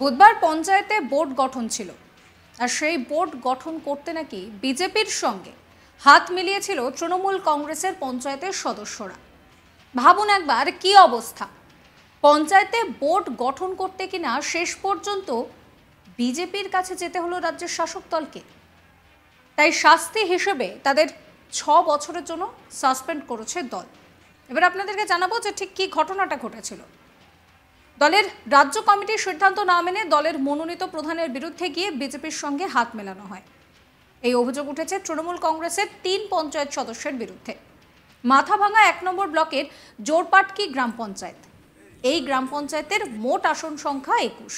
বুধবার পঞ্চায়েতে বোর্ড গঠন ছিল আর সেই বোর্ড গঠন করতে নাকি বিজেপির সঙ্গে হাত মিলিয়েছিল তৃণমূল কংগ্রেসের পঞ্চায়েতের সদস্যরা ভাবুন একবার কি অবস্থা পঞ্চায়েতে বোর্ড গঠন করতে কিনা শেষ পর্যন্ত বিজেপির কাছে যেতে হলো রাজ্যের শাসক দলকে তাই শাস্তি হিসেবে তাদের ছ বছরের জন্য সাসপেন্ড করেছে দল এবার আপনাদেরকে জানাবো যে ঠিক কী ঘটনাটা ঘটেছিল দলের রাজ্য কমিটির সিদ্ধান্ত না মেনে দলের মনোনীত প্রধানের বিরুদ্ধে গিয়ে বিজেপির সঙ্গে হাত মেলানো হয় এই অভিযোগ উঠেছে তৃণমূল কংগ্রেসের তিন পঞ্চায়েত সদস্যের বিরুদ্ধে মাথাভাঙা এক নম্বর ব্লকের জোরপাটকি গ্রাম পঞ্চায়েত এই গ্রাম পঞ্চায়েতের মোট আসন সংখ্যা একুশ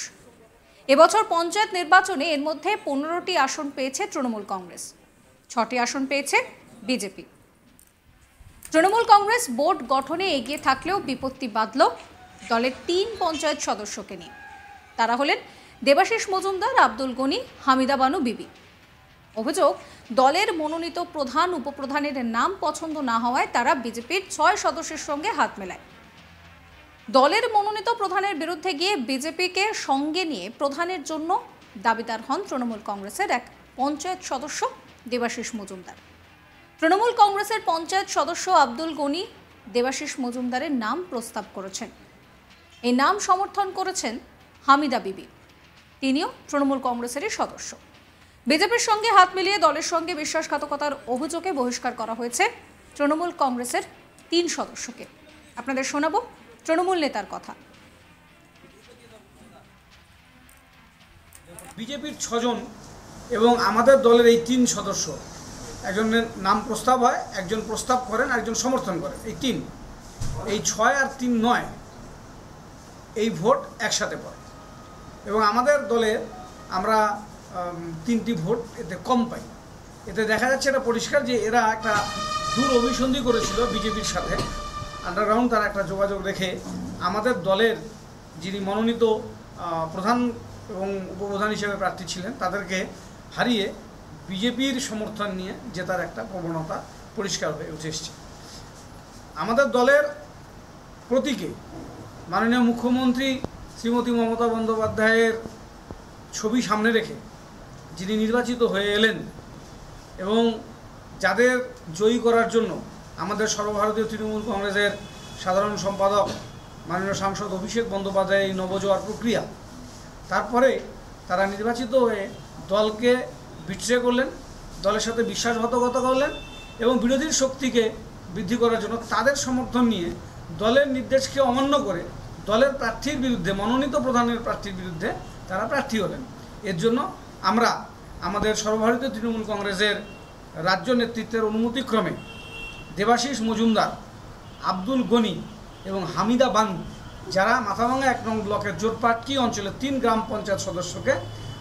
এবছর পঞ্চায়েত নির্বাচনে এর মধ্যে পনেরোটি আসন পেয়েছে তৃণমূল কংগ্রেস ছটি আসন পেয়েছে বিজেপি তৃণমূল কংগ্রেস বোর্ড গঠনে এগিয়ে থাকলেও বিপত্তি বাঁধল দলের তিন পঞ্চায়েত সদস্যকে নিয়ে তারা হলেন দেবাশিস মজুমদার আব্দুল গনি হামিদা বানু বিবি অভিযোগ দলের মনোনীত প্রধান উপপ্রধানের নাম পছন্দ না হওয়ায় তারা বিজেপির ছয় সদস্যের সঙ্গে হাত মেলায় দলের মনোনীত প্রধানের বিরুদ্ধে গিয়ে বিজেপিকে সঙ্গে নিয়ে প্রধানের জন্য দাবিদার হন তৃণমূল কংগ্রেসের এক পঞ্চায়েত সদস্য দেবাশিস মজুমদার তৃণমূল কংগ্রেসের পঞ্চায়েত সদস্য আব্দুল গনি দেবাশিস মজুমদারের নাম প্রস্তাব করেছেন এই নাম সমর্থন করেছেন হামিদা বিবি তিনিও তৃণমূল কংগ্রেসেরই সদস্য বিজেপির সঙ্গে হাত মিলিয়ে দলের সঙ্গে বিশ্বাসঘাতকতার অভিযোগে বহিষ্কার করা হয়েছে তৃণমূল কংগ্রেসের তিন সদস্যকে আপনাদের শোনাব তৃণমূল নেতার কথা বিজেপির ছজন এবং আমাদের দলের এই তিন সদস্য একজনের নাম প্রস্তাব হয় একজন প্রস্তাব করেন একজন সমর্থন করেন এই তিন এই ছয় আর তিন নয় এই ভোট একসাথে পড়ে এবং আমাদের দলে আমরা তিনটি ভোট এতে কম পাই এতে দেখা যাচ্ছে এটা পরিষ্কার যে এরা একটা দূর অভিসন্ধি করেছিল বিজেপির সাথে আন্ডারগ্রাউন্ড তারা একটা যোগাযোগ রেখে আমাদের দলের যিনি মনোনীত প্রধান এবং উপপ্রধান হিসেবে প্রার্থী ছিলেন তাদেরকে হারিয়ে বিজেপির সমর্থন নিয়ে জেতার একটা প্রবণতা পরিষ্কার হয়ে উঠে আমাদের দলের প্রতীকে মাননীয় মুখ্যমন্ত্রী শ্রীমতী মমতা বন্দ্যোপাধ্যায়ের ছবি সামনে রেখে যিনি নির্বাচিত হয়ে এলেন এবং যাদের জয়ী করার জন্য আমাদের সর্বভারতীয় তৃণমূল কংগ্রেসের সাধারণ সম্পাদক মাননীয় সাংসদ অভিষেক বন্দ্যোপাধ্যায় এই নবজোয়ার প্রক্রিয়া তারপরে তারা নির্বাচিত হয়ে দলকে বিট্রে করলেন দলের সাথে বিশ্বাসঘাতকতা করলেন এবং বিরোধীর শক্তিকে বৃদ্ধি করার জন্য তাদের সমর্থন নিয়ে দলের নির্দেশকে অমান্য করে দলের প্রার্থীর বিরুদ্ধে মনোনীত প্রধানের প্রার্থীর বিরুদ্ধে তারা প্রার্থী হলেন এর জন্য আমরা আমাদের সর্বভারতীয় তৃণমূল কংগ্রেসের রাজ্য নেতৃত্বের অনুমতিক্রমে দেবাশিস মজুমদার আব্দুল গনি এবং হামিদা বান যারা মাথাভাঙ্গা এক নং ব্লকের জোটপাটকি অঞ্চলের তিন গ্রাম পঞ্চায়েত সদস্যকে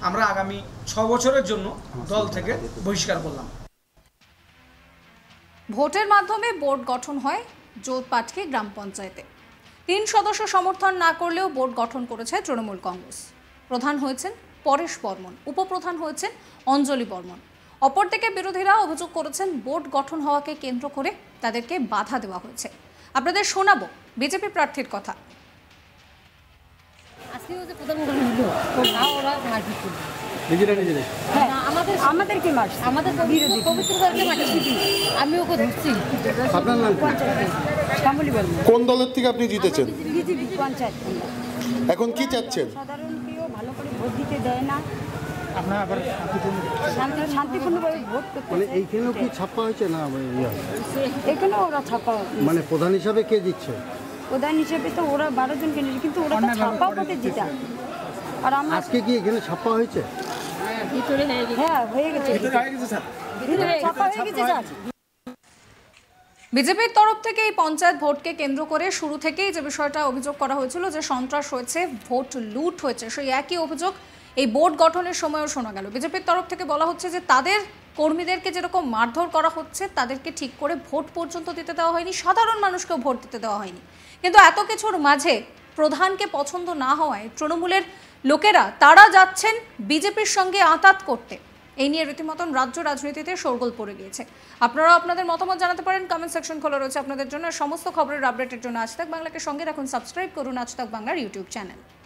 আমরা আগামী ছ বছরের জন্য দল থেকে বহিষ্কার করলাম ভোটের মাধ্যমে বোর্ড গঠন হয় জোটপাটকি গ্রাম পঞ্চায়েতে তিন সদস্য সমর্থন না করলেও বোর্ড গঠন করেছে তৃণমূল কংগ্রেস প্রধান হয়েছেন পরেশ বর্মন উপপ্রধান হয়েছেন অঞ্জলি বর্মন অপরদিকে বিরোধীরা অভিযোগ করেছেন বোর্ড গঠন হওয়াকে কেন্দ্র করে তাদেরকে বাধা দেওয়া হয়েছে আপনাদের শোনাবো বিজেপি প্রার্থীর কথা হ্যাঁ, আমাদের হ্যাঁ, কি মাস আমাদের আমি ওকে ধরছি কোন দলের থেকে আপনি জিতেছেন এখন কি চাচ্ছেন ভালো করে ভোট দিতে দেয় না শান্তিপূর্ণভাবে ভোট মানে এইখানেও কি ছাপ্পা হয়েছে না ইয়ে এখানেও ওরা ছাপ্পা মানে প্রধান হিসাবে কে দিচ্ছে প্রধান তো ওরা বারো কিন্তু ওরা ছাপ্পা আর আমরা আজকে এখানে ছাপ্পা হয়েছে হ্যাঁ বিজেপির তরফ থেকে এই পঞ্চায়েত ভোটকে কেন্দ্র করে শুরু থেকেই যে বিষয়টা অভিযোগ করা হয়েছিল যে সন্ত্রাস হয়েছে ভোট লুট হয়েছে সেই একই অভিযোগ এই বোর্ড গঠনের সময়ও শোনা গেল বিজেপির তরফ থেকে বলা হচ্ছে যে তাদের কর্মীদেরকে যেরকম মারধর করা হচ্ছে তাদেরকে ঠিক করে ভোট পর্যন্ত দিতে দেওয়া হয়নি সাধারণ মানুষকেও ভোট দিতে দেওয়া হয়নি কিন্তু এত কিছুর মাঝে প্রধানকে পছন্দ না হওয়ায় তৃণমূলের লোকেরা তারা যাচ্ছেন বিজেপির সঙ্গে আঁতাত করতে এই নিয়ে রীতিমতন রাজ্য রাজনীতিতে সরগোল পড়ে গিয়েছে আপনারাও আপনাদের মতামত জানাতে পারেন কমেন্ট সেকশন খোলা রয়েছে আপনাদের জন্য সমস্ত খবরের আপডেটের জন্য আজ তাক বাংলাকে সঙ্গে রাখুন সাবস্ক্রাইব করুন আজ তাক বাংলার ইউটিউব চ্যানেল